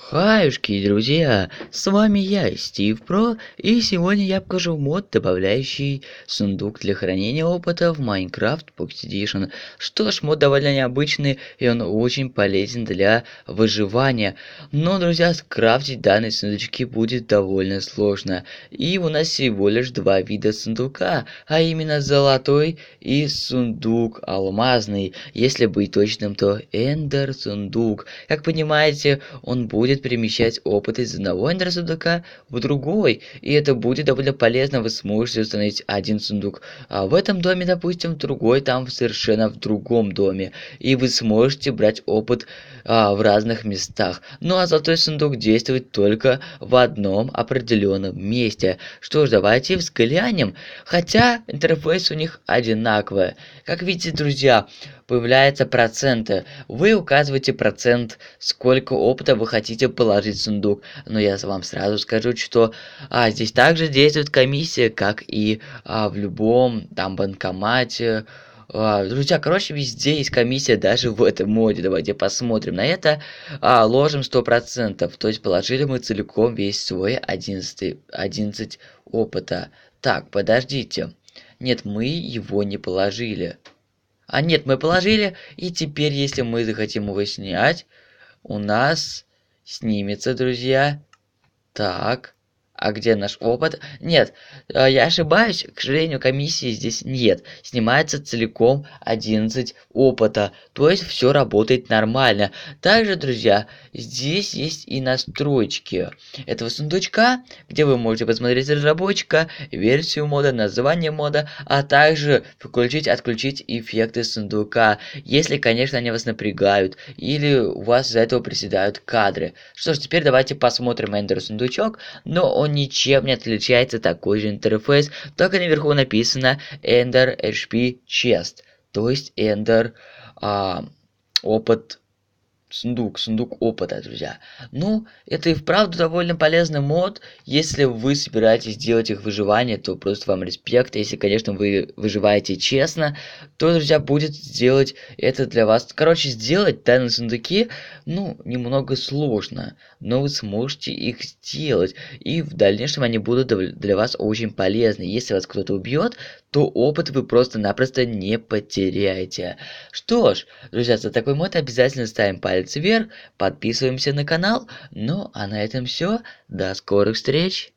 Хаюшки, друзья! С вами я, Стив Про, и сегодня я покажу мод, добавляющий сундук для хранения опыта в Minecraft Pocket Edition. Что ж, мод довольно необычный, и он очень полезен для выживания. Но, друзья, скрафтить данные сундучки будет довольно сложно. И у нас всего лишь два вида сундука, а именно золотой и сундук алмазный. Если быть точным, то эндер сундук. Как понимаете, он будет будет перемещать опыт из одного эндер-сундука в другой, и это будет довольно полезно, вы сможете установить один сундук а в этом доме, допустим, другой там совершенно в другом доме, и вы сможете брать опыт а, в разных местах. Ну а золотой сундук действует только в одном определенном месте. Что ж, давайте взглянем, хотя интерфейс у них одинаковый. Как видите, друзья, появляются проценты. Вы указываете процент, сколько опыта вы хотите хотите положить сундук. Но я вам сразу скажу, что а, здесь также действует комиссия, как и а, в любом там банкомате, а, Друзья, короче, везде есть комиссия, даже в этом моде. Давайте посмотрим на это. А, ложим 100%. То есть положили мы целиком весь свой 11, 11 опыта. Так, подождите. Нет, мы его не положили. А нет, мы положили. И теперь, если мы захотим его снять, у нас снимется друзья так а где наш опыт? Нет, э, я ошибаюсь, к сожалению, комиссии здесь нет. Снимается целиком 11 опыта, то есть все работает нормально. Также, друзья, здесь есть и настройки этого сундучка, где вы можете посмотреть разработчика, версию мода, название мода, а также включить, отключить эффекты сундука, если, конечно, они вас напрягают или у вас из-за этого приседают кадры. Что ж, теперь давайте посмотрим Эндер сундучок, но он он ничем не отличается такой же интерфейс, только наверху написано Ender HP Chest, то есть Ender а, опыт сундук, сундук опыта, друзья. Ну, это и вправду довольно полезный мод. Если вы собираетесь делать их выживание, то просто вам респект. Если, конечно, вы выживаете честно, то, друзья, будет сделать это для вас. Короче, сделать данные сундуки, ну, немного сложно, но вы сможете их сделать. И в дальнейшем они будут для вас очень полезны. Если вас кто-то убьет, то опыт вы просто-напросто не потеряете. Что ж, друзья, за такой мод обязательно ставим палец палец вверх, подписываемся на канал. Ну а на этом все. До скорых встреч!